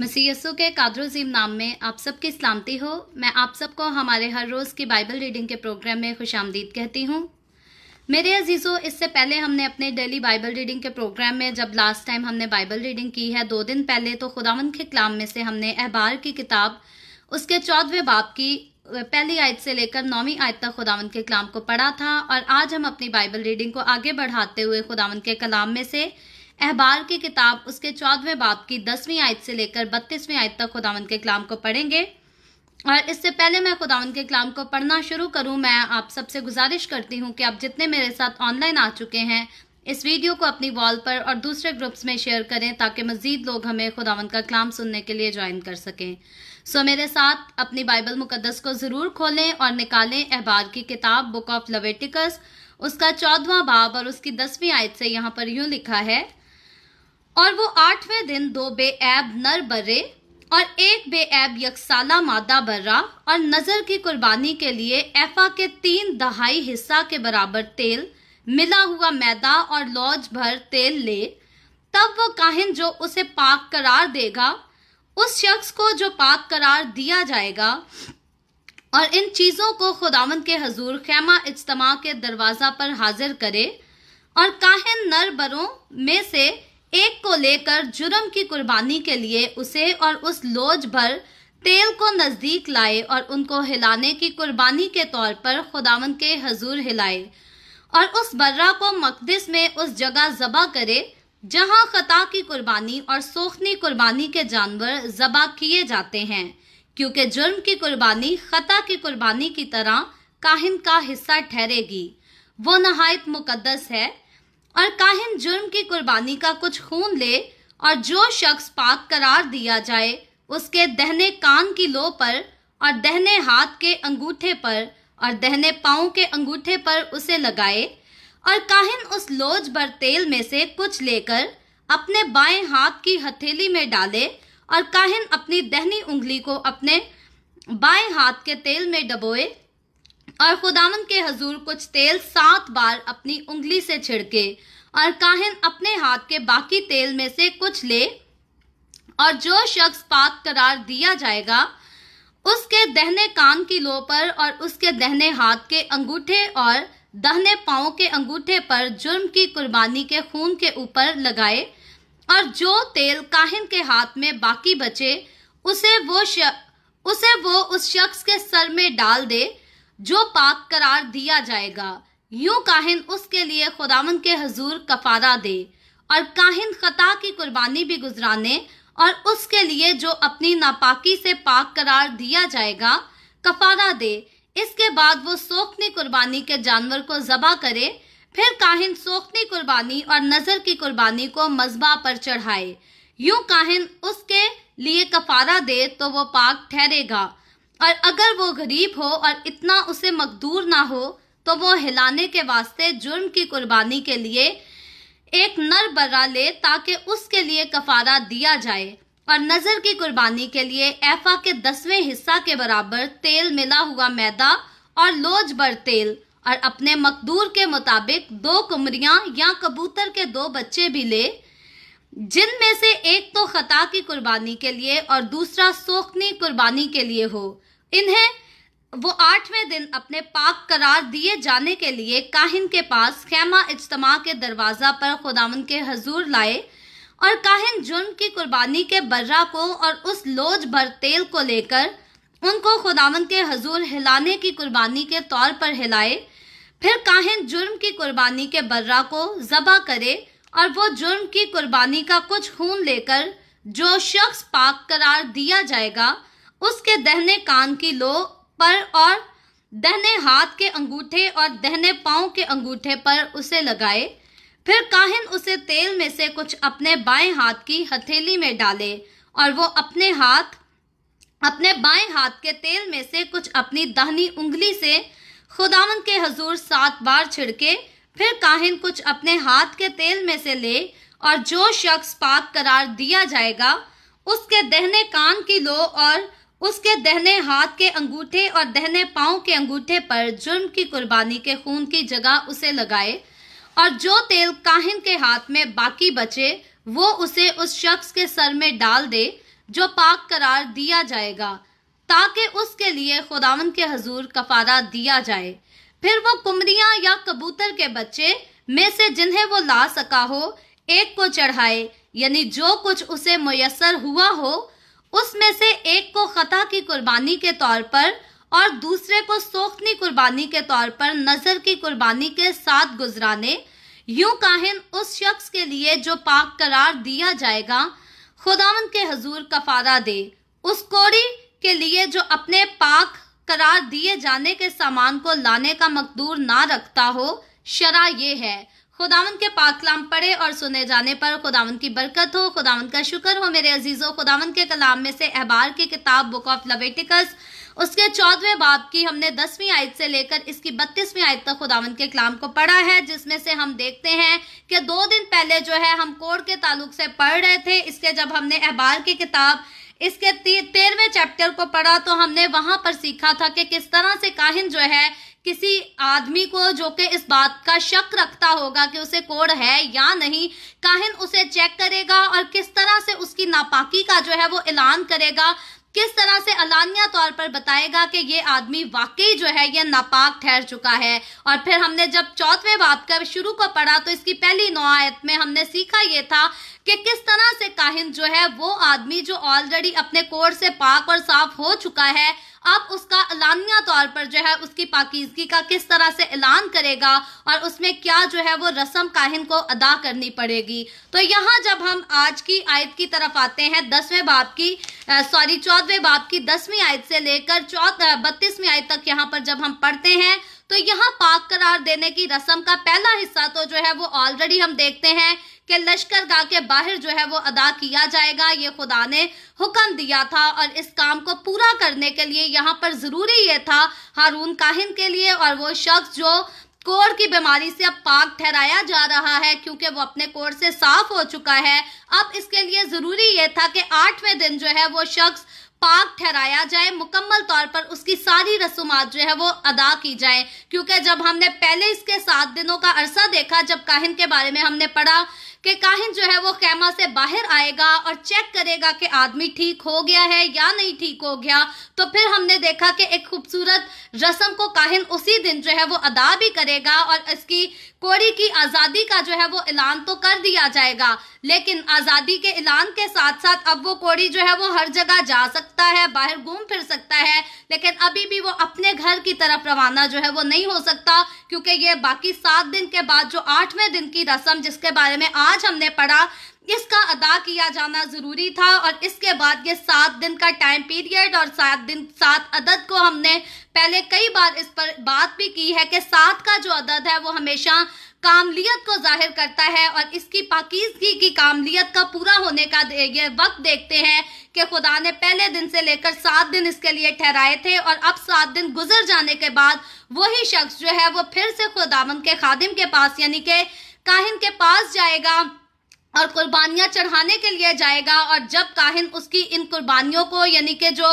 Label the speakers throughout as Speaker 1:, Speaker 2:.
Speaker 1: मसीह यसु के कादरोजीम नाम में आप सबकी सलामती हो मैं आप सबको हमारे हर रोज़ की बाइबल रीडिंग के प्रोग्राम में खुश आमदीद कहती हूँ मेरे अजीज़ों इससे पहले हमने अपने डेली बाइबल रीडिंग के प्रोग्राम में जब लास्ट टाइम हमने बाइबल रीडिंग की है दो दिन पहले तो खुदावन के कलाम में से हमने अहबार की किताब उसके चौदहवें बाप की पहली आयत से लेकर नौवीं आयत तक खुदावन के कलाम को पढ़ा था और आज हम अपनी बाइबल रीडिंग को आगे बढ़ाते हुए खुदावन के कलाम में से अहबाल की किताब उसके चौदहवें बाप की दसवीं आयत से लेकर बत्तीसवीं आयत तक खुदावन के कलाम को पढ़ेंगे और इससे पहले मैं खुदावन के कलाम को पढ़ना शुरू करूं मैं आप सबसे गुजारिश करती हूं कि आप जितने मेरे साथ ऑनलाइन आ चुके हैं इस वीडियो को अपनी वॉल पर और दूसरे ग्रुप्स में शेयर करें ताकि मजीद लोग हमें खुदावन का कलाम सुनने के लिए ज्वाइन कर सकें सो मेरे साथ अपनी बाइबल मुकदस को ज़रूर खोलें और निकालें अहबार की किताब बुक ऑफ लवेटिकस उसका चौदवा बाब और उसकी दसवीं आयत से यहाँ पर यूं लिखा है और वो आठवें दिन दो बेऐब नर बर्रे और एक बेऐब यकसाला मादा बर्रा और नजर की कुर्बानी के लिए एफा के तीन दहाई हिस्सा के बराबर तेल मिला हुआ मैदा और लौज भर तेल ले तब वो काहिन जो उसे पाक करार देगा उस शख्स को जो पाक करार दिया जाएगा और इन चीज़ों को खुदावंद के हजूर खैमा इज्तम के दरवाज़ा पर हाजिर करे और काहिन नर बरों में से एक को लेकर जुर्म की कुर्बानी के लिए उसे और उस लोज भर तेल को नजदीक लाए और उनको हिलाने की कुर्बानी के तौर पर खुदावन के हजूर हिलाए और उस बर्रा को मकदस में उस जगह जबा करे जहां खता की कुर्बानी और सोखनी कुर्बानी के जानवर जबा किए जाते हैं क्योंकि जुर्म की कुर्बानी खता की कुर्बानी की तरह काहिन का हिस्सा ठहरेगी वो नहायत मुकदस है और काहिन जुर्म की कुर्बानी का कुछ खून ले और जो शख्स पाक करार दिया जाए उसके दहने कान की लो पर और दहने हाथ के अंगूठे पर और दहने पाओ के अंगूठे पर उसे लगाए और काहिन उस लोज भर तेल में से कुछ लेकर अपने बाएं हाथ की हथेली में डाले और काहिन अपनी दहनी उंगली को अपने बाएं हाथ के तेल में डबोए और खुदामन के हजूर कुछ तेल सात बार अपनी उंगली से छिड़के और काहिन अपने हाथ के बाकी तेल में से कुछ ले और जो शख्स पाक करार दिया जाएगा उसके दहने कान की लो पर और उसके दहने हाथ के अंगूठे और दहने पाओ के अंगूठे पर जुर्म की कुर्बानी के खून के ऊपर लगाए और जो तेल काहिन के हाथ में बाकी बचे उसे वो उसे वो उस शख्स के सर में डाल दे जो पाक करार दिया जाएगा यूं काहिन उसके लिए खुदावन के हजूर कफारा दे और काहिन खता की कुर्बानी भी गुजराने और उसके लिए जो अपनी नापाकी से पाक करार दिया जाएगा कफारा दे इसके बाद वो सोखनी कुर्बानी के जानवर को जबा करे फिर काहिन सोखनी कुर्बानी और नजर की कुर्बानी को मजबा पर चढ़ाए यूं काहिन उसके लिए कफारा दे तो वो पाक ठहरेगा और अगर वो गरीब हो और इतना उसे मकदूर ना हो तो वो हिलाने के वास्ते जुर्म की कुर्बानी के लिए एक नर बर्रा ले ताकि उसके लिए कफारा दिया जाए और नजर की कुर्बानी के लिए एफा के दसवें हिस्सा के बराबर तेल मिला हुआ मैदा और लोज बर तेल और अपने मकदूर के मुताबिक दो कुमरियां या कबूतर के दो बच्चे भी ले जिनमें से एक तो खता की कुर्बानी के लिए और दूसरा सोखनी कुर्बानी के लिए हो इन्हें वो आठवें दिन अपने पाक करार दिए जाने के लिए काहिन के पास खेमा इज्तमा के दरवाज़ा पर खुदावन के हजूर लाए और काहिन जुर्म की कुर्बानी के बर्रा को और उस लोज भर तेल को लेकर उनको खुदावन के हजूर हिलाने की कुर्बानी के तौर पर हिलाए फिर काहिन जुर्म की कुर्बानी के बर्रा को जबा करे और वो जुर्म की कुर्बानी का कुछ खून लेकर जो शख्स पाक करार दिया जाएगा उसके दहने कान की लो पर और दहने हाथ के अंगूठे और दहने पांव के अंगूठे पर उसे लगाए फिर काहिन उसे तेल में से कुछ अपने बाएं हाथ की हथेली में डाले और वो अपने हाथ अपने बाएं हाथ के तेल में से कुछ अपनी दाहिनी उंगली से खुदावन के हजूर सात बार छिड़के फिर काहिन कुछ अपने हाथ के तेल में से ले और जो शख्स पाक करार दिया जाएगा उसके दहने कान की लो और उसके दहने हाथ के अंगूठे और दहने पाओ के अंगूठे पर जुर्म की कुर्बानी के खून की जगह उसे लगाए और जो तेल काहिन के हाथ में बाकी बचे वो उसे उस शख्स के सर में डाल दे जो पाक करार दिया जाएगा ताकि उसके लिए खुदावन के हजूर कफारा दिया जाए फिर वो कुमरिया या कबूतर के बच्चे में से जिन्हें वो ला सका हो एक को चढ़ाए यानी जो कुछ उसे मुयसर हुआ हो उसमें से एक को खता की कुर्बानी के तौर पर और दूसरे को सोखनी कुर्बानी के तौर पर नजर की कुर्बानी के साथ गुजराने यूं काहिन उस शख्स के लिए जो पाक करार दिया जाएगा खुदावन के हजूर कफारा दे उस कोड़ी के लिए जो अपने पाक करार दिए जाने के सामान को लाने का मकदूर ना रखता हो शरा ये है खुदावन के पाक कलाम पढ़े और सुने जाने पर खुदावन की बरकत हो खुदावन का शुक्र हो मेरे अजीज़ों खुदावन के कलाम में से अहबार की किताब बुक ऑफ लवेटिकस उसके चौदहवें बाप की हमने दसवीं आयत से लेकर इसकी बत्तीसवीं आयत तक खुदावन के कलाम को पढ़ा है जिसमें से हम देखते हैं कि दो दिन पहले जो है हम कोड के ताल्लुक से पढ़ रहे थे इसके जब हमने अहबार की किताब इसके तेरहवें चैप्टर को पढ़ा तो हमने वहां पर सीखा था कि किस तरह से काहिन जो है किसी आदमी को जो कि इस बात का शक रखता होगा कि उसे कोड है या नहीं काहिन उसे चेक करेगा और किस तरह से उसकी नापाकी का जो है वो ऐलान करेगा किस तरह से अलानिया तौर पर बताएगा कि ये आदमी वाकई जो है ये नापाक ठहर चुका है और फिर हमने जब चौथवें बाप का शुरू को पढ़ा तो इसकी पहली नौ आयत में हमने सीखा ये था कि किस तरह से काहिन जो है वो आदमी जो ऑलरेडी अपने कोर से पाक और साफ हो चुका है अब उसका अलानिया तौर पर जो है उसकी पाकिजगी का किस तरह से ऐलान करेगा और उसमें क्या जो है वो रस्म काहिन को अदा करनी पड़ेगी तो यहाँ जब हम आज की आयत की तरफ आते हैं दसवें बाप की सॉरी चौदहवें बाप की दसवीं आयत से लेकर चौथ बत्तीसवीं आयत तक यहाँ पर जब हम पढ़ते हैं तो यहाँ पाक करार देने की रस्म का पहला हिस्सा तो जो है वो ऑलरेडी हम देखते हैं कि लश्कर गाह के बाहर जो है वो अदा किया जाएगा ये खुदा ने हुक्म दिया था और इस काम को पूरा करने के लिए यहाँ पर ज़रूरी ये था हारून काहिन के लिए और वो शख्स जो कोर की बीमारी से अब पाक ठहराया जा रहा है क्योंकि वो अपने कोर से साफ हो चुका है अब इसके लिए ज़रूरी ये था कि आठवें दिन जो है वो शख्स पाक ठहराया जाए मुकम्मल तौर पर उसकी सारी रसूमात जो है वो अदा की जाए क्योंकि जब हमने पहले इसके सात दिनों का अरसा देखा जब काहिन के बारे में हमने पढ़ा कि काहिन जो है वो खेमा से बाहर आएगा और चेक करेगा कि आदमी ठीक हो गया है या नहीं ठीक हो गया तो फिर हमने देखा कि एक खूबसूरत रस्म को काहिन उसी दिन जो है वो अदा भी करेगा और इसकी कोड़ी की आज़ादी का जो है वो ऐलान तो कर दिया जाएगा लेकिन आज़ादी के ऐलान के साथ साथ अब वो कोड़ी जो है वो हर जगह जा सकता है बाहर घूम फिर सकता है लेकिन अभी भी वो अपने घर की तरफ रवाना जो है वो नहीं हो सकता क्योंकि ये बाकी सात दिन के बाद जो आठवें दिन की रस्म जिसके बारे में आज आज हमने पढ़ा इसका अदा किया जाना ज़रूरी था और इसके बाद ये सात दिन का टाइम पीरियड और सात दिन सात अदद को हमने पहले कई बार इस पर बात भी की है कि सात का जो अदद है वो हमेशा कामलियत को जाहिर करता है और इसकी पाकिजगी की कामलियत का पूरा होने का ये वक्त देखते हैं कि खुदा ने पहले दिन से लेकर सात दिन इसके लिए ठहराए थे और अब सात दिन गुजर जाने के बाद वही शख्स जो है वो फिर से खुदावन के खादिम के पास यानी कि काहिन के पास जाएगा और कुर्बानियां चढ़ाने के लिए जाएगा और जब काहिन उसकी इन कुर्बानियों को यानी कि जो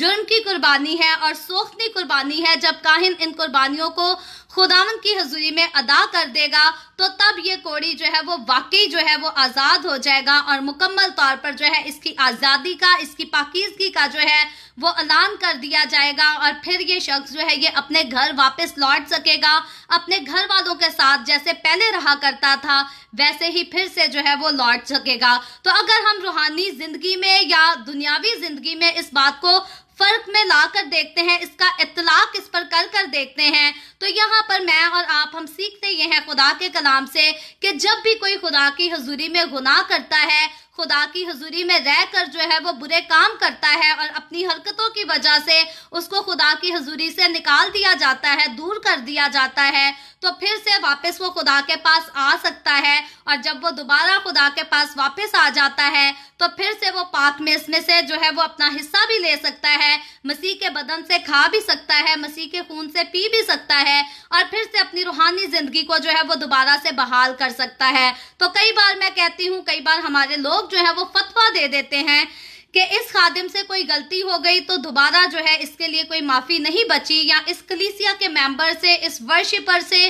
Speaker 1: जुर्म की कुर्बानी है और सोखनी कुर्बानी है जब काहिन इन कुर्बानियों को खुदावन की हजूरी में अदा कर देगा तो तब ये कोड़ी जो है वो वाकई जो है वो आज़ाद हो जाएगा और मुकम्मल तौर पर जो है इसकी आज़ादी का इसकी पाकिजगी का जो है वो ऐलान कर दिया जाएगा और फिर ये शख्स जो है ये अपने घर वापस लौट सकेगा अपने घर वालों के साथ जैसे पहले रहा करता था वैसे ही फिर से जो है वो लौट सकेगा तो अगर हम रूहानी ज़िंदगी में या दुनियावी ज़िंदगी में इस बात को फर्क में ला कर देखते हैं इसका इतलाक इस पर कर कर देखते हैं तो यहाँ पर मैं और आप हम सीखते ये हैं खुदा के कलाम से कि जब भी कोई खुदा की हजूरी में गुनाह करता है खुदा की हजूरी में रह कर जो है वो बुरे काम करता है और अपनी हरकतों की वजह से उसको खुदा की हजूरी से निकाल दिया जाता है दूर कर दिया जाता है तो फिर से वापस वो खुदा के पास आ सकता है और जब वो दोबारा खुदा के पास वापस आ जाता है तो फिर से वो पाक में इसमें से जो है वो अपना हिस्सा भी ले सकता है मसीह के बदन से खा भी सकता है मसीह के खून से पी भी सकता है और फिर से अपनी रूहानी जिंदगी को जो है वो दोबारा से बहाल कर सकता है तो कई बार मैं कहती हूँ कई बार हमारे लोग लोग जो है वो फतवा दे देते हैं कि इस खादिम से कोई गलती हो गई तो दोबारा जो है इसके लिए कोई माफ़ी नहीं बची या इस कलीसिया के मेंबर से इस वर्शिपर से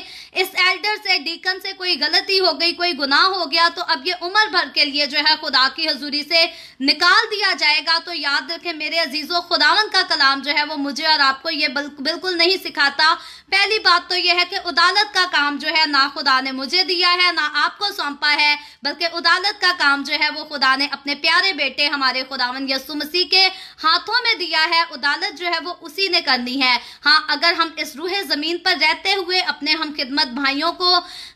Speaker 1: इस एल्डर से डीकन से कोई गलती हो गई कोई गुनाह हो गया तो अब ये उम्र भर के लिए जो है खुदा की हजूरी से निकाल दिया जाएगा तो याद रखे मेरे अजीज़ों खुदावन का कलाम जो है वो मुझे और आपको ये बिल्कुल नहीं सिखाता पहली बात तो यह है कि अदालत का काम जो है ना खुदा ने मुझे दिया है ना आपको सौंपा है बल्कि अदालत का काम जो है वो खुदा ने अपने प्यारे बेटे हमारे खुदावन यसु मसीह के हाथों में दिया है अदालत जो है वो उसी ने करनी है हाँ अगर हम इस रूहे ज़मीन पर रहते हुए अपने हम खिदमत खिदमत भाइयों को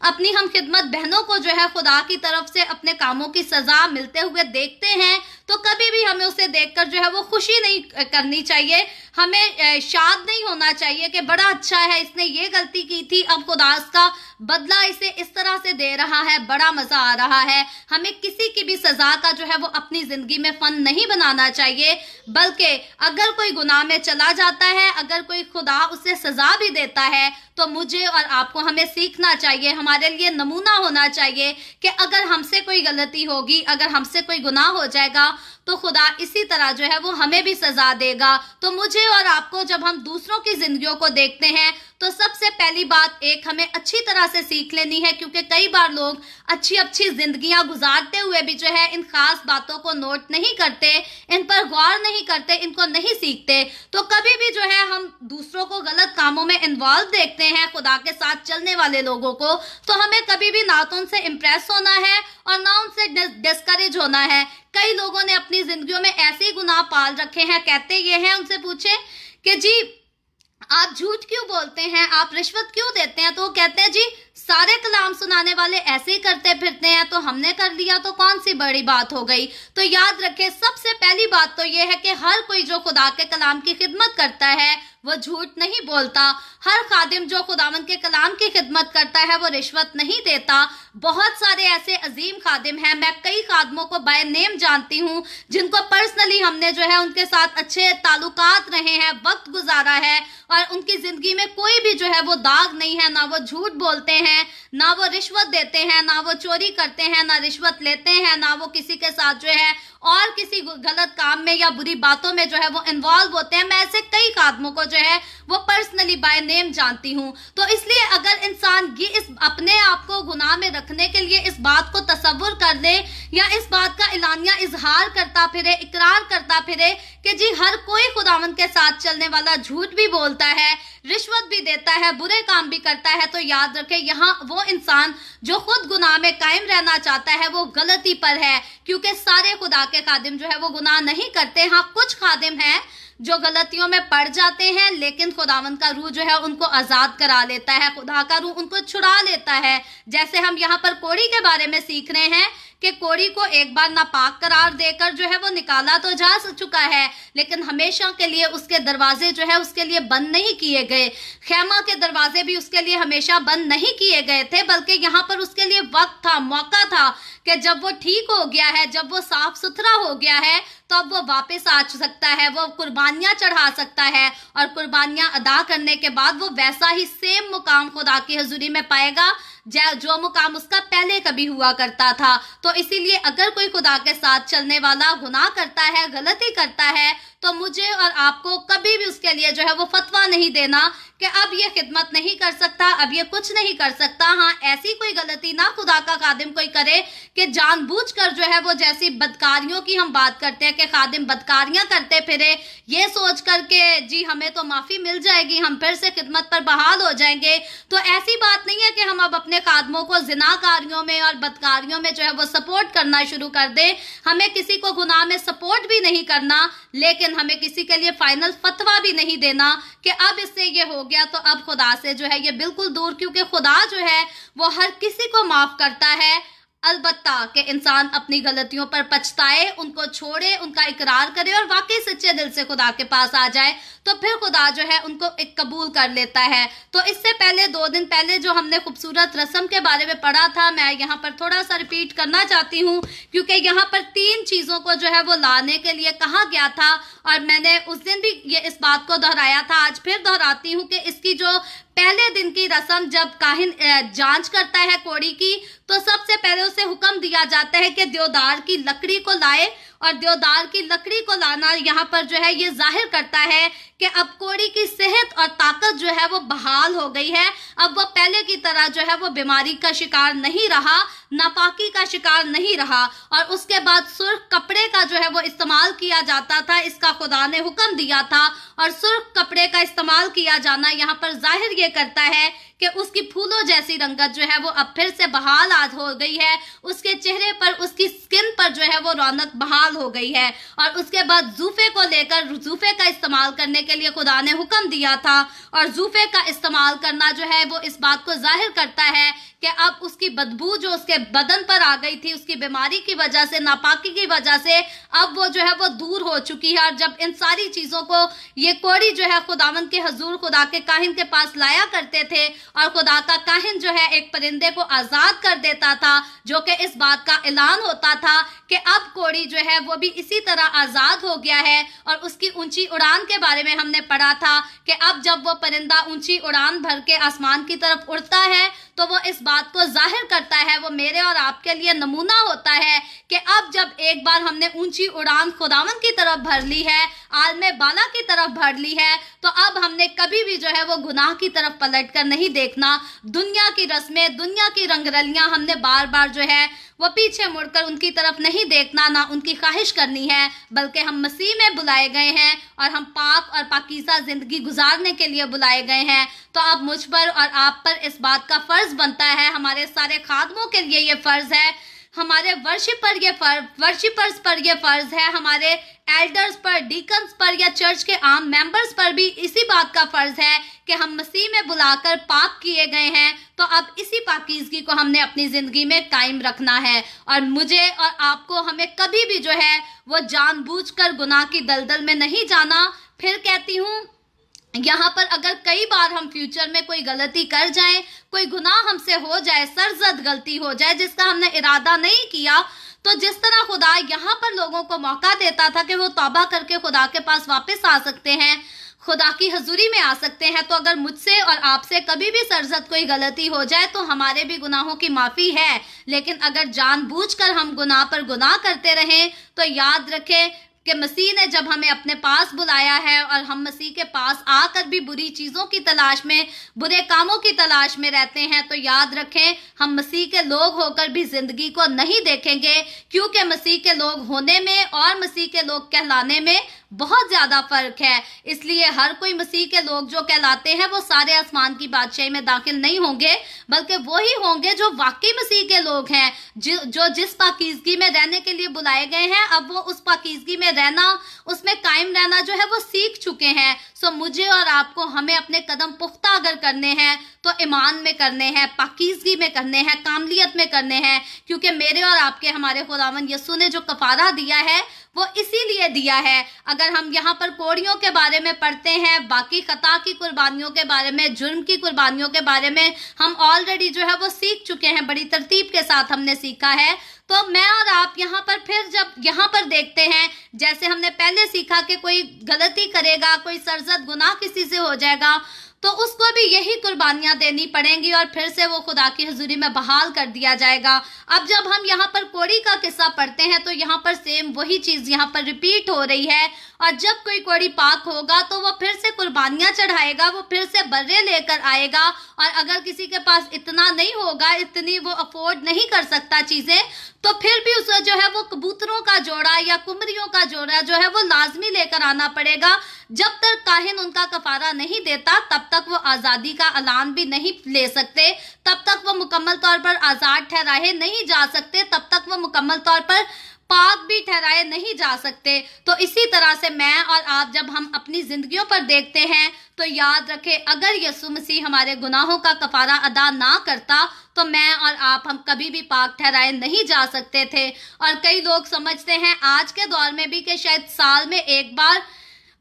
Speaker 1: अपनी हम खिदमत बहनों को जो है खुदा की तरफ से अपने कामों की सजा मिलते हुए देखते हैं तो कभी भी हमें उसे देखकर जो है वो खुशी नहीं करनी चाहिए हमें शाद नहीं होना चाहिए कि बड़ा अच्छा है इसने ये गलती की थी अब खुदा का बदला इसे इस तरह से दे रहा है बड़ा मजा आ रहा है हमें किसी की भी सजा का जो है वो अपनी जिंदगी में फन नहीं बनाना चाहिए बल्कि अगर कोई गुनाह में चला जाता है अगर कोई खुदा उसे सजा भी देता है तो मुझे और आपको हमें सीखना चाहिए हमारे लिए नमूना होना चाहिए कि अगर हमसे कोई गलती होगी अगर हमसे कोई गुनाह हो जाएगा तो खुदा इसी तरह जो है वो हमें भी सजा देगा तो मुझे और आपको जब हम दूसरों की जिंदगियों को देखते हैं तो सबसे पहली बात एक हमें अच्छी तरह से सीख लेनी है क्योंकि कई बार लोग अच्छी अच्छी जिंदगियां गुजारते हुए भी जो है इन खास बातों को नोट नहीं करते इन पर गौर नहीं करते इनको नहीं सीखते तो कभी भी जो है हम दूसरों को गलत कामों में इन्वॉल्व देखते हैं खुदा के साथ चलने वाले लोगों को तो हमें कभी भी ना तो उनसे इम्प्रेस होना है और ना उनसे डिस्करेज होना है कई लोगों ने अपनी जिंदगियों में ऐसे गुनाह पाल रखे हैं कहते ये हैं उनसे पूछे कि जी आप झूठ क्यों बोलते हैं आप रिश्वत क्यों देते हैं तो वो कहते हैं जी सारे कलाम सुनाने वाले ऐसे ही करते फिरते हैं तो हमने कर लिया तो कौन सी बड़ी बात हो गई तो याद रखे सबसे पहली बात तो ये है कि हर कोई जो खुदा के कलाम की खिदमत करता है वो झूठ नहीं बोलता हर खादिम जो खुदावन के कलाम की खिदमत करता है वो रिश्वत नहीं देता बहुत सारे ऐसे अजीम खादिम हैं मैं कई खादमों को बाय नेम जानती हूँ जिनको पर्सनली हमने जो है उनके साथ अच्छे ताल्लुकात रहे हैं वक्त गुजारा है और उनकी ज़िंदगी में कोई भी जो है वो दाग नहीं है ना वो झूठ बोलते हैं ना वो रिश्वत देते हैं ना वो चोरी करते हैं ना रिश्वत लेते हैं ना वो किसी के साथ जो है और किसी गलत काम में या बुरी बातों में जो है वो इन्वॉल्व होते हैं मैं ऐसे कई आदमों को जो है वो पर्सनली बाय नेम जानती हूँ तो इसलिए अगर इंसान ये इस अपने आप को गुनाह में रखने के लिए इस बात को तस्वुर कर ले या इस बात का एलानिया इजहार करता फिरे इकरार करता फिरे कि जी हर कोई खुदावन के साथ चलने वाला झूठ भी बोलता है रिश्वत भी देता है बुरे काम भी करता है तो याद रखे यहाँ वो इंसान जो खुद गुनाह में कायम रहना चाहता है वो गलती पर है क्योंकि सारे खुदा के खादिम जो है वो गुनाह नहीं करते हाँ कुछ खादिम हैं जो गलतियों में पड़ जाते हैं लेकिन खुदावन का रूह जो है उनको आज़ाद करा लेता है खुदा का रूह उनको छुड़ा लेता है जैसे हम यहाँ पर कोड़ी के बारे में सीख रहे हैं कि कोड़ी को एक बार नापाक करार देकर जो है वो निकाला तो जा चुका है लेकिन हमेशा के लिए उसके दरवाजे जो है उसके लिए बंद नहीं किए गए खेमा के दरवाजे भी उसके लिए हमेशा बंद नहीं किए गए थे बल्कि यहाँ पर उसके लिए वक्त था मौका था कि जब वो ठीक हो गया है जब वो साफ सुथरा हो गया है तो अब वो वापस आ सकता है वो कुर्बानियां चढ़ा सकता है और कुर्बानियां अदा करने के बाद वो वैसा ही सेम मुकाम खुदा की हजूरी में पाएगा जो मुकाम उसका पहले कभी हुआ करता था तो इसीलिए अगर कोई खुदा के साथ चलने वाला गुनाह करता है गलती करता है तो मुझे और आपको कभी भी उसके लिए जो है वो फतवा नहीं देना कि अब ये खिदमत नहीं कर सकता अब ये कुछ नहीं कर सकता हाँ ऐसी कोई गलती ना खुदा का खादिम कोई करे कि जानबूझकर जो है वो जैसी बदकारियों की हम बात करते हैं कि खादिम बदकारियां करते फिरे ये सोच कर के जी हमें तो माफ़ी मिल जाएगी हम फिर से खिदमत पर बहाल हो जाएंगे तो ऐसी बात नहीं है कि हम अब अपने ऐसे आदमों को जिनाकारियों में और बदकारियों में जो है वो सपोर्ट करना शुरू कर दे हमें किसी को गुनाह में सपोर्ट भी नहीं करना लेकिन हमें किसी के लिए फाइनल फतवा भी नहीं देना कि अब इससे ये हो गया तो अब खुदा से जो है ये बिल्कुल दूर क्योंकि खुदा जो है वो हर किसी को माफ करता है अलबत् कि इंसान अपनी गलतियों पर पछताए उनको छोड़े उनका इकरार करे और वाकई सच्चे दिल से खुदा के पास आ जाए तो फिर खुदा जो है उनको एक कबूल कर लेता है तो इससे पहले दो दिन पहले जो हमने खूबसूरत रस्म के बारे में पढ़ा था मैं यहाँ पर थोड़ा सा रिपीट करना चाहती हूँ क्योंकि यहाँ पर तीन चीज़ों को जो है वो लाने के लिए कहा गया था और मैंने उस दिन भी ये इस बात को दोहराया था आज फिर दोहराती हूँ कि इसकी जो पहले दिन की रसम जब काहिन जांच करता है कोड़ी की तो सबसे पहले उसे हुक्म दिया जाता है कि देवदार की लकड़ी को लाए और देवदार की लकड़ी को लाना यहाँ पर जो है ये जाहिर करता है कि अब कोड़ी की सेहत और ताकत जो है वो बहाल हो गई है अब वो पहले की तरह जो है वो बीमारी का शिकार नहीं रहा नापाकी का शिकार नहीं रहा और उसके बाद सुर्ख कपड़े का जो है वो इस्तेमाल किया जाता था इसका खुदा ने हुक्म दिया था और सुर्ख कपड़े का इस्तेमाल किया जाना यहाँ पर जाहिर ये करता है कि उसकी फूलों जैसी रंगत जो है वो अब फिर से बहाल आज हो गई है उसके चेहरे पर उसकी स्किन पर जो है वो रौनक बहाल हो गई है और उसके बाद जूफे को लेकर जूफे का इस्तेमाल करने के के लिए खुदा ने हुक्म दिया था और जूफे का इस्तेमाल करना जो है वो इस बात को जाहिर करता है कि अब उसकी बदबू जो उसके बदन पर आ गई थी उसकी बीमारी की वजह से नापाकी की वजह से अब वो जो है वो दूर हो चुकी है और जब इन सारी चीज़ों को ये कोड़ी जो है खुदावन के हजूर खुदा के काहिन के पास लाया करते थे और खुदा का काहिन जो है एक परिंदे को आज़ाद कर देता था जो कि इस बात का ऐलान होता था कि अब कोड़ी जो है वो भी इसी तरह आज़ाद हो गया है और उसकी ऊंची उड़ान के बारे में हमने पढ़ा था कि अब जब वो परिंदा ऊंची उड़ान भर के आसमान की तरफ उड़ता है तो वो इस बात को जाहिर करता है वो मेरे और आपके लिए नमूना होता है कि अब जब एक बार हमने ऊंची उड़ान खुदावन की तरफ भर ली है आलम बाला की तरफ भर ली है तो अब हमने कभी भी जो है वो गुनाह की तरफ पलट कर नहीं देखना दुनिया की रस्में दुनिया की रंगरलियां हमने बार बार जो है वो पीछे मुड़कर उनकी तरफ नहीं देखना ना उनकी ख्वाहिश करनी है बल्कि हम मसीह में बुलाए गए हैं और हम पाक और पाकिजा जिंदगी गुजारने के लिए बुलाए गए हैं तो आप मुझ पर और आप पर इस बात का फर्ज फर्ज बनता है हमारे सारे खादमों के लिए ये फर्ज है हमारे वर्शिप पर ये फर्ज वर्शिपर्स पर ये फर्ज है हमारे एल्डर्स पर डीकन्स पर या चर्च के आम मेंबर्स पर भी इसी बात का फर्ज है कि हम मसीह में बुलाकर पाप किए गए हैं तो अब इसी पाकिजगी को हमने अपनी जिंदगी में कायम रखना है और मुझे और आपको हमें कभी भी जो है वो जानबूझकर गुनाह की दलदल में नहीं जाना फिर कहती हूँ यहाँ पर अगर कई बार हम फ्यूचर में कोई गलती कर जाएं, कोई गुनाह हमसे हो जाए सरजद गलती हो जाए जिसका हमने इरादा नहीं किया तो जिस तरह खुदा यहाँ पर लोगों को मौका देता था कि वो तौबा करके खुदा के पास वापस आ सकते हैं खुदा की हजूरी में आ सकते हैं तो अगर मुझसे और आपसे कभी भी सरजद कोई गलती हो जाए तो हमारे भी गुनाहों की माफ़ी है लेकिन अगर जानबूझकर हम गुनाह पर गुनाह करते रहें तो याद रखें कि मसीह ने जब हमें अपने पास बुलाया है और हम मसीह के पास आकर भी बुरी चीज़ों की तलाश में बुरे कामों की तलाश में रहते हैं तो याद रखें हम मसीह के लोग होकर भी ज़िंदगी को नहीं देखेंगे क्योंकि मसीह के लोग होने में और मसीह के लोग कहलाने में बहुत ज्यादा फर्क है इसलिए हर कोई मसीह के लोग जो कहलाते हैं वो सारे आसमान की बादशाही में दाखिल नहीं होंगे बल्कि वही होंगे जो वाकई मसीह के लोग हैं जो जिस पाकिजगी में रहने के लिए बुलाए गए हैं अब वो उस पाकिजगी में रहना उसमें कायम रहना जो है वो सीख चुके हैं सो मुझे और आपको हमें अपने कदम पुख्ता अगर करने हैं तो ईमान में करने हैं पाकिजगी में करने हैं कामलियत में करने हैं क्योंकि मेरे और आपके हमारे खुदावन यस्सु ने जो कफारा दिया है वो इसीलिए दिया है अगर हम यहाँ पर कोड़ियों के बारे में पढ़ते हैं बाकी कता की कुर्बानियों के बारे में जुर्म की कुर्बानियों के बारे में हम ऑलरेडी जो है वो सीख चुके हैं बड़ी तरतीब के साथ हमने सीखा है तो मैं और आप यहाँ पर फिर जब यहाँ पर देखते हैं जैसे हमने पहले सीखा कि कोई गलती करेगा कोई सरजद गुनाह किसी से हो जाएगा तो उसको भी यही कुर्बानियां देनी पड़ेंगी और फिर से वो खुदा की हजूरी में बहाल कर दिया जाएगा अब जब हम यहाँ पर कोड़ी का किस्सा पढ़ते हैं तो यहाँ पर सेम वही चीज यहाँ पर रिपीट हो रही है और जब कोई कोड़ी पाक होगा तो वो फिर से कुर्बानियां चढ़ाएगा वो फिर से बर्रे लेकर आएगा और अगर किसी के पास इतना नहीं होगा इतनी वो अफोर्ड नहीं कर सकता चीजें तो फिर भी उसे जो है वो कबूतरों का जोड़ा या कुमरियों का जोड़ा जो है वो लाजमी लेकर आना पड़ेगा जब तक काहिन उनका कफारा नहीं देता तब तक वो आज़ादी का ऐलान भी नहीं ले सकते तब तक वो मुकम्मल तौर पर आज़ाद ठहराए नहीं जा सकते तब तक वो मुकम्मल तौर पर पाक भी ठहराए नहीं जा सकते तो इसी तरह से मैं और आप जब हम अपनी जिंदगियों पर देखते हैं तो याद रखें अगर यसु मसीह हमारे गुनाहों का कफारा अदा ना करता तो मैं और आप हम कभी भी पाक ठहराए नहीं जा सकते थे और कई लोग समझते हैं आज के दौर में भी कि शायद साल में एक बार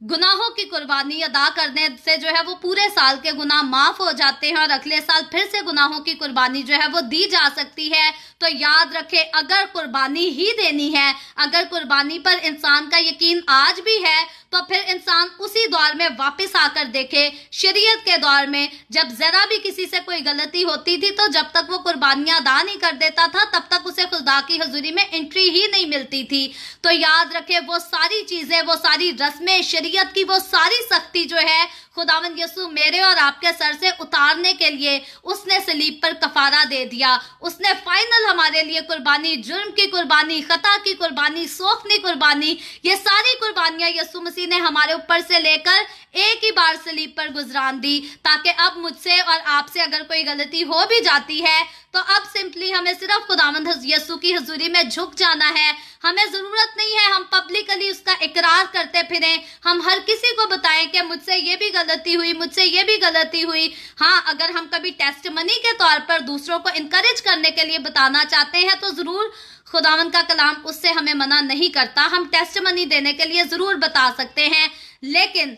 Speaker 1: गुनाहों की कुर्बानी अदा करने से जो है वो पूरे साल के गुनाह माफ हो जाते हैं और अगले साल फिर से गुनाहों की कुर्बानी जो है वो दी जा सकती है तो याद रखें अगर कुर्बानी ही देनी है अगर कुर्बानी पर इंसान का यकीन आज भी है तो फिर इंसान उसी दौर में वापस आकर देखे शरीयत के दौर में जब जरा भी किसी से कोई गलती होती थी तो जब तक वो कुर्बानियां अदा नहीं कर देता था तब तक उसे खुदा की हजूरी में एंट्री ही नहीं मिलती थी तो याद रखे वो सारी चीजें वो सारी रस्में शरीय शरीयत की वो सारी सख्ती जो है खुदावन यसु मेरे और आपके सर से उतारने के लिए उसने सलीब पर कफारा दे दिया उसने फाइनल हमारे लिए कुर्बानी जुर्म की कुर्बानी खता की कुर्बानी सोखनी कुर्बानी ये सारी कुर्बानियां यसु मसीह ने हमारे ऊपर से लेकर एक ही बार सलीब पर गुजरान दी ताकि अब मुझसे और आपसे अगर कोई गलती हो भी जाती है तो अब सिंपली हमें सिर्फ खुदावंद यसु की हजूरी में झुक जाना है हमें ज़रूरत नहीं है हम पब्लिकली उसका इकरार करते फिरें हम हर किसी को बताएं कि मुझसे ये भी गलत गलती हुई मुझसे ये भी गलती हुई हाँ अगर हम कभी टेस्ट मनी के तौर पर दूसरों को इनकरेज करने के लिए बताना चाहते हैं तो जरूर खुदावन का कलाम उससे हमें मना नहीं करता हम टेस्ट मनी देने के लिए जरूर बता सकते हैं लेकिन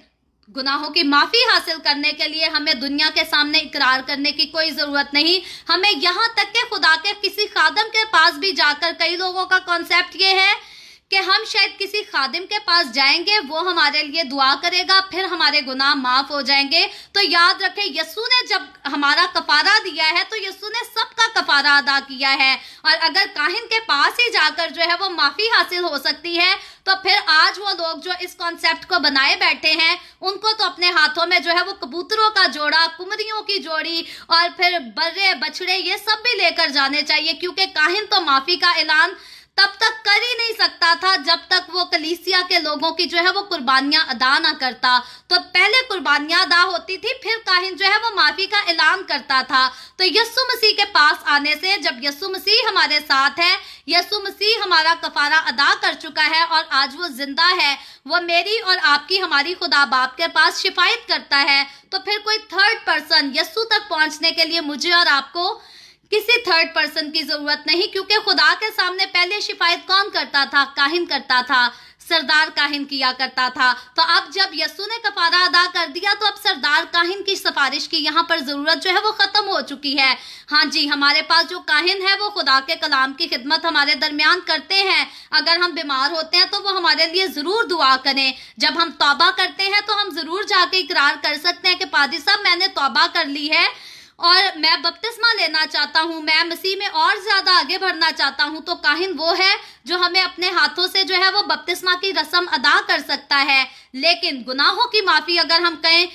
Speaker 1: गुनाहों की माफी हासिल करने के लिए हमें दुनिया के सामने इकरार करने की कोई जरूरत नहीं हमें यहाँ तक के खुदा के किसी खादम के पास भी जाकर कई लोगों का कॉन्सेप्ट ये है कि हम शायद किसी खादिम के पास जाएंगे वो हमारे लिए दुआ करेगा फिर हमारे गुनाह माफ हो जाएंगे तो याद रखें यस्सु ने जब हमारा कफारा दिया है तो यस्सु ने सबका कफारा अदा किया है और अगर काहिन के पास ही जाकर जो है वो माफी हासिल हो सकती है तो फिर आज वो लोग जो इस कॉन्सेप्ट को बनाए बैठे हैं उनको तो अपने हाथों में जो है वो कबूतरों का जोड़ा कुमरियों की जोड़ी और फिर बर्रे बछड़े ये सब भी लेकर जाने चाहिए क्योंकि काहिन तो माफी का ऐलान तब तक कर ही नहीं सकता था जब तक वो कलीसिया के लोगों की जो है वो कुर्बानियां अदा ना करता तो पहले कुर्बानियां अदा होती थी फिर काहिन जो है वो माफी का ऐलान करता था तो यस्सु मसीह के पास आने से जब यस्सु मसीह हमारे साथ है यसु मसीह हमारा कफारा अदा कर चुका है और आज वो जिंदा है वो मेरी और आपकी हमारी खुदा बाप के पास शिफायत करता है तो फिर कोई थर्ड पर्सन यस्सु तक पहुंचने के लिए मुझे और आपको किसी थर्ड पर्सन की जरूरत नहीं क्योंकि खुदा के सामने पहले शिफायत कौन करता था काहिन करता था सरदार काहिन किया करता था तो अब जब यसु ने कफारा अदा कर दिया तो अब सरदार काहिन की सिफारिश की यहाँ पर ज़रूरत जो है वो ख़त्म हो चुकी है हाँ जी हमारे पास जो काहिन है वो खुदा के कलाम की खिदमत हमारे दरमियान करते हैं अगर हम बीमार होते हैं तो वो हमारे लिए ज़रूर दुआ करें जब हम तोबा करते हैं तो हम ज़रूर जाके इकरार कर सकते हैं कि पादी साहब मैंने तोबा कर ली है और मैं बपतिस्मा लेना चाहता हूँ मैं मसीह में और ज्यादा आगे बढ़ना चाहता हूँ तो काहिन वो है जो हमें अपने हाथों से जो है वो बपतिस्मा की रस्म अदा कर सकता है लेकिन गुनाहों की माफी अगर हम कहें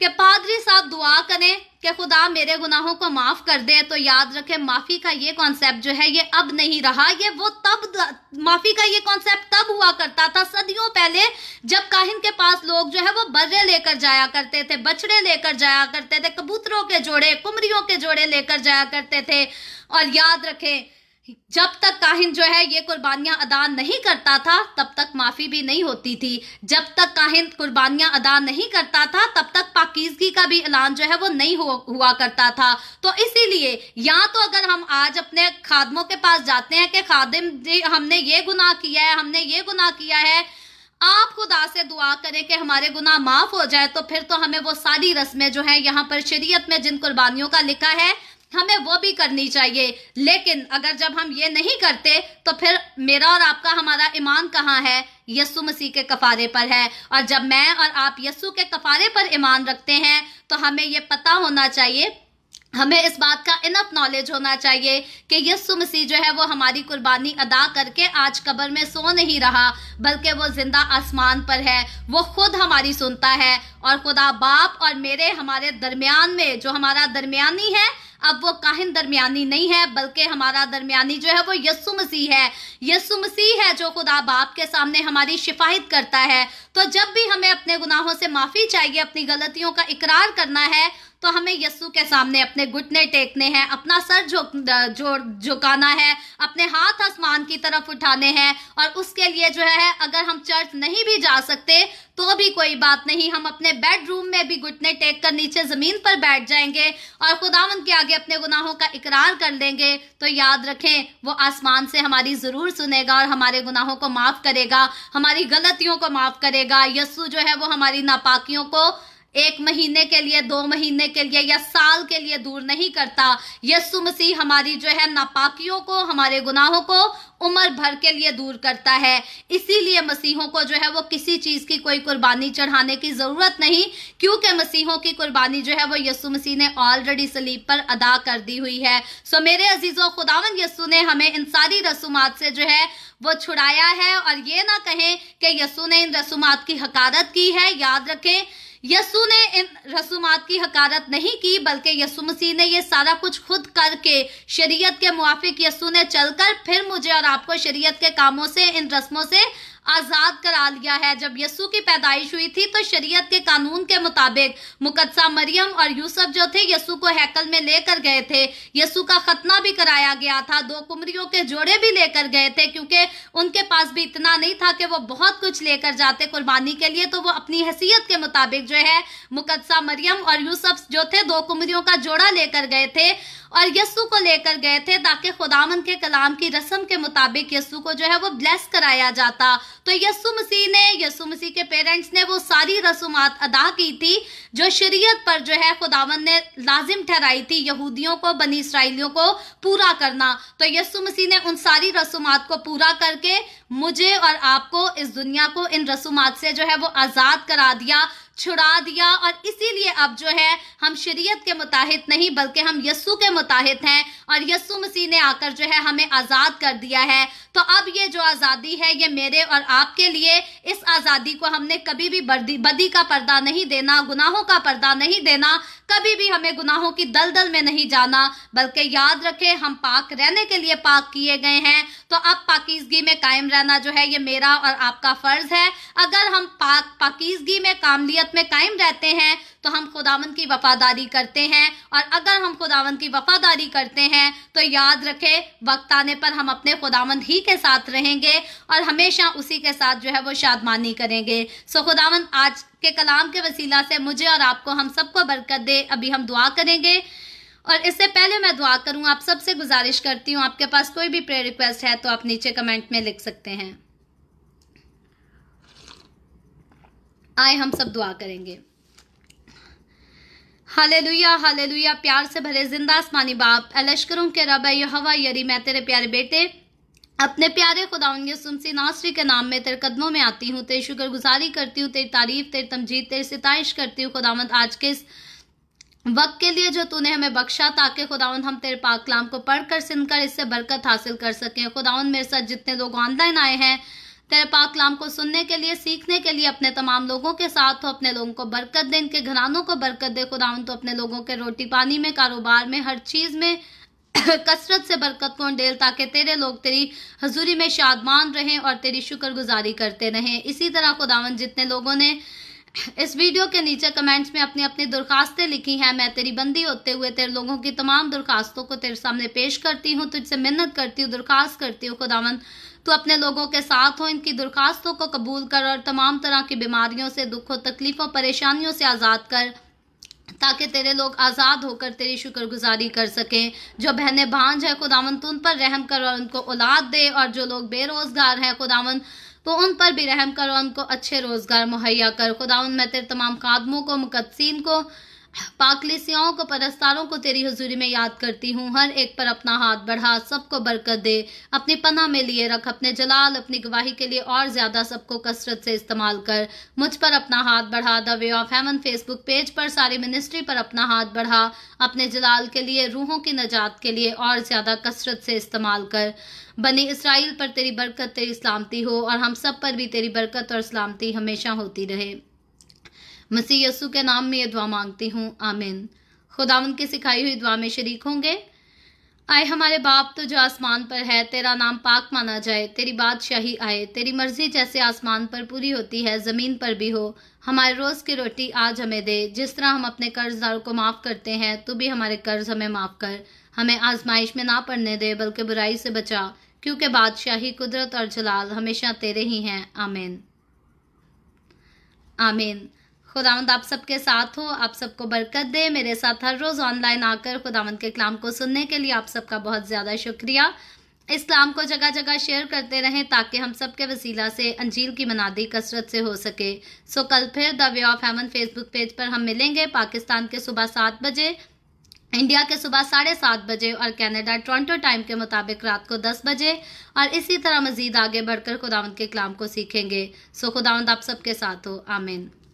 Speaker 1: कि पादरी साहब दुआ करें कि खुदा मेरे गुनाहों को माफ़ कर दे तो याद रखें माफ़ी का ये कॉन्सेप्ट जो है ये अब नहीं रहा ये वो तब माफ़ी का ये कॉन्सेप्ट तब हुआ करता था सदियों पहले जब काहिन के पास लोग जो है वो बर्रे लेकर जाया करते थे बछड़े लेकर जाया करते थे कबूतरों के जोड़े कुमरियों के जोड़े लेकर जाया करते थे और याद रखें जब तक काहिन जो है ये कुर्बानियां अदा नहीं करता था तब तक माफ़ी भी नहीं होती थी जब तक काहिन कुर्बानियां अदा नहीं करता था तब तक पाकिजगी का भी ऐलान जो है वो नहीं हुआ करता था तो इसीलिए या तो अगर हम आज अपने खादमों के पास जाते हैं कि खादिम जी हमने ये गुनाह किया है हमने ये गुनाह किया है आप खुदा से दुआ करें कि हमारे गुनाह माफ हो जाए तो फिर तो हमें वो सारी रस्में जो है यहाँ पर शरीयत में जिन कुर्बानियों का लिखा है हमें वो भी करनी चाहिए लेकिन अगर जब हम ये नहीं करते तो फिर मेरा और आपका हमारा ईमान कहाँ है यस्सु मसीह के कफारे पर है और जब मैं और आप यस्सु के कफारे पर ईमान रखते हैं तो हमें ये पता होना चाहिए हमें इस बात का इनफ नॉलेज होना चाहिए कि यस्सु मसीह जो है वो हमारी कुर्बानी अदा करके आज कब्र में सो नहीं रहा बल्कि वो जिंदा आसमान पर है वो खुद हमारी सुनता है और खुदा बाप और मेरे हमारे दरमियान में जो हमारा दरमियानी है अब वो काहिन दरमियानी नहीं है बल्कि हमारा दरमियानी जो है वो यस्सु मसीह है यस्सु मसीह है जो खुदा बाप के सामने हमारी शिफायत करता है तो जब भी हमें अपने गुनाहों से माफ़ी चाहिए अपनी गलतियों का इकरार करना है तो हमें यस्सु के सामने अपने घुटने टेकने हैं अपना सर झोक जो झुकाना है अपने हाथ आसमान की तरफ उठाने हैं और उसके लिए जो है अगर हम चर्च नहीं भी जा सकते तो भी कोई बात नहीं हम अपने बेडरूम में भी घुटने टेक कर नीचे ज़मीन पर बैठ जाएंगे और खुदावन के आगे अपने गुनाहों का इकरार कर लेंगे तो याद रखें वो आसमान से हमारी ज़रूर सुनेगा और हमारे गुनाहों को माफ़ करेगा हमारी गलतियों को माफ़ करेगा यस्सु जो है वो हमारी नापाकियों को एक महीने के लिए दो महीने के लिए या साल के लिए दूर नहीं करता यस्सु मसीह हमारी जो है नापाकियों को हमारे गुनाहों को उम्र भर के लिए दूर करता है इसीलिए मसीहों को जो है वो किसी चीज की कोई कुर्बानी चढ़ाने की जरूरत नहीं क्योंकि मसीहों की कुर्बानी जो है वो यस्सु मसीह ने ऑलरेडी सलीब पर अदा कर दी हुई है सो मेरे अजीजों खुदावन यस्सु ने हमें इन सारी रसूमात से जो है वो छुड़ाया है और ये ना कहें कि यस्सु ने इन रसूमात की हकारत की है याद रखें यसु ने इन रसूमात की हकारत नहीं की बल्कि यसु मसीह ने यह सारा कुछ खुद करके शरीयत के मुआफिक यसु ने चलकर फिर मुझे और आपको शरीयत के कामों से इन रस्मों से आज़ाद करा लिया है जब यसु की पैदाइश हुई थी तो शरीयत के कानून के मुताबिक मुकदसा मरियम और यूसुफ जो थे यसु को हैकल में लेकर गए थे यसु का खतना भी कराया गया था दो कुमरियों के जोड़े भी लेकर गए थे क्योंकि उनके पास भी इतना नहीं था कि वो बहुत कुछ लेकर जाते कुर्बानी के लिए तो वो अपनी हैसियत के मुताबिक जो है मुकदसा मरियम और यूसुफ जो थे दो कुमरियों का जोड़ा लेकर गए थे और यस्सु को लेकर गए थे ताकि खुदामन के कलाम की रस्म के मुताबिक यस्सु को जो है वो ब्लेस कराया जाता तो यस्सु मसीह ने यस्सु मसीह के पेरेंट्स ने वो सारी रसूमात अदा की थी जो शरीयत पर जो है खुदावन ने लाजिम ठहराई थी यहूदियों को बनी इसराइलियों को पूरा करना तो यस्सु मसीह ने उन सारी रसूमात को पूरा करके मुझे और आपको इस दुनिया को इन रसूमात से जो है वो आज़ाद करा दिया छुड़ा दिया और इसीलिए अब जो है हम शरीयत के मुताहित नहीं बल्कि हम यस्सु के मुताहित हैं और यस्सु मसीह ने आकर जो है हमें आज़ाद कर दिया है तो अब ये जो आज़ादी है ये मेरे और आपके लिए इस आज़ादी को हमने कभी भी बदी का पर्दा नहीं देना गुनाहों का पर्दा नहीं देना कभी भी हमें गुनाहों की दलदल में नहीं जाना बल्कि याद रखें हम पाक रहने के लिए पाक किए गए हैं तो अब पाकिजगी में कायम रहना जो है ये मेरा और आपका फ़र्ज़ है अगर हम पाक पाकिजगी में कामलियत में कायम रहते हैं तो हम खुदावन की वफादारी करते हैं और अगर हम खुदावन की वफादारी करते हैं तो याद रखे वक्त आने पर हम अपने खुदावंद ही के साथ रहेंगे और हमेशा उसी के साथ जो है वो शादमानी करेंगे सो खुदावन आज के कलाम के वसीला से मुझे और आपको हम सबको बरकत दे अभी हम दुआ करेंगे और इससे पहले मैं दुआ करूं आप सबसे गुजारिश करती हूं आपके पास कोई भी प्रेयर रिक्वेस्ट है तो आप नीचे कमेंट में लिख सकते हैं आए हम सब दुआ करेंगे हालेलुया हालेलुया प्यार से भरे जिंदा आसमानी बाप अलश्करों के रब यहवा यरी मैं तेरे प्यारे बेटे अपने प्यारे खुदा यसुमसी नासरी के नाम में तेरे कदमों में आती हूँ तेरी शुक्रगुजारी करती हूँ तेरी तारीफ तेरी तमजीद तेरी सितश करती हूँ खुदावंद आज के इस वक्त के लिए जो तूने हमें बख्शा ताकि खुदावंद हम तेरे पाक कलाम को पढ़कर सुनकर इससे बरकत हासिल कर सकें खुदाउन मेरे साथ जितने लोग ऑनलाइन आए हैं तेरे पाक कलाम को सुनने के लिए सीखने के लिए अपने तमाम लोगों के साथ हो अपने लोगों को बरकत दे इनके घरानों को बरकत दे खुदाउन तो अपने लोगों के रोटी पानी में कारोबार में हर चीज़ में कसरत से बरकत को डेल ताकि तेरे लोग तेरी हजूरी में शादमान रहें और तेरी शुक्रगुजारी करते रहें इसी तरह खुदावन जितने लोगों ने इस वीडियो के नीचे कमेंट्स में अपनी अपनी दरखास्तें लिखी हैं मैं तेरी बंदी होते हुए तेरे लोगों की तमाम दरखास्तों को तेरे सामने पेश करती हूँ तुझसे मिन्नत करती हूँ दरखास्त करती हूँ खुदावन तू अपने लोगों के साथ हो इनकी दरखास्तों को कबूल कर और तमाम तरह की बीमारियों से दुखों तकलीफों परेशानियों से आज़ाद कर ताकि तेरे लोग आज़ाद होकर तेरी शुक्रगुजारी कर सकें जो बहने भांज है खुदावन तो उन पर रहम कर और उनको औलाद दे और जो लोग बेरोज़गार हैं खुदावन तो उन पर भी रहम कर और उनको अच्छे रोज़गार मुहैया कर खुदावन मैं तेरे तमाम खादमों को मुकदसिन को पाकलिसियाओं को परस्तारों को तेरी हजूरी में याद करती हूँ हर एक पर अपना हाथ बढ़ा सबको बरकत दे अपनी पना में लिए रख अपने जलाल अपनी गवाही के लिए और ज्यादा सबको कसरत से इस्तेमाल कर मुझ पर अपना हाथ बढ़ा the way of heaven Facebook page पर सारी मिनिस्ट्री पर अपना हाथ बढ़ा अपने जलाल के लिए रूहों की नजात के लिए और ज्यादा कसरत से इस्तेमाल कर बने इसराइल पर तेरी बरकत तेरी सलामती हो और हम सब पर भी तेरी बरकत और सलामती हमेशा होती रहे मसीह यसु के नाम में ये दुआ मांगती हूँ आमिन खुदा उनकी सिखाई हुई दुआ में शरीक होंगे आए हमारे बाप तो जो आसमान पर है तेरा नाम पाक माना जाए तेरी बादशाही आए तेरी मर्जी जैसे आसमान पर पूरी होती है ज़मीन पर भी हो हमारे रोज़ की रोटी आज हमें दे जिस तरह हम अपने कर्जदारों को माफ़ करते हैं तू भी हमारे कर्ज हमें माफ़ कर हमें आजमाइश में ना पड़ने दे बल्कि बुराई से बचा क्योंकि बादशाही कुदरत और जलाल हमेशा तेरे ही हैं आमेन आमेन खुदावंद आप सबके साथ हो आप सबको बरकत दे मेरे साथ हर रोज़ ऑनलाइन आकर खुदावंद के कलाम को सुनने के लिए आप सबका बहुत ज़्यादा शुक्रिया इस कलाम को जगह जगह शेयर करते रहें ताकि हम सब के वसीला से अंजील की मनादी कसरत से हो सके सो कल फिर the way of heaven Facebook page पर हम मिलेंगे पाकिस्तान के सुबह सात बजे इंडिया के सुबह साढ़े सात बजे और कनाडा टोरंटो टाइम के मुताबिक रात को दस बजे और इसी तरह मजीद आगे बढ़कर खुदावंद के कलाम को सीखेंगे सो खुदावंद आप सबके साथ हो आमीन